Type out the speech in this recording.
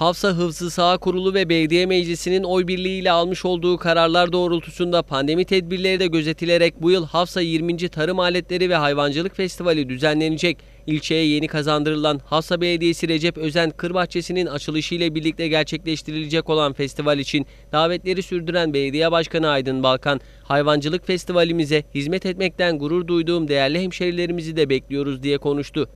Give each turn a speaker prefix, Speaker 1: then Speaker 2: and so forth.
Speaker 1: Hafsa Hıfzı Sağ Kurulu ve Belediye Meclisi'nin oy birliğiyle almış olduğu kararlar doğrultusunda pandemi tedbirleri de gözetilerek bu yıl Hafsa 20. Tarım Aletleri ve Hayvancılık Festivali düzenlenecek. İlçeye yeni kazandırılan Hafsa Belediyesi Recep Özen Kır Bahçesi'nin ile birlikte gerçekleştirilecek olan festival için davetleri sürdüren Belediye Başkanı Aydın Balkan, hayvancılık festivalimize hizmet etmekten gurur duyduğum değerli hemşerilerimizi de bekliyoruz diye konuştu.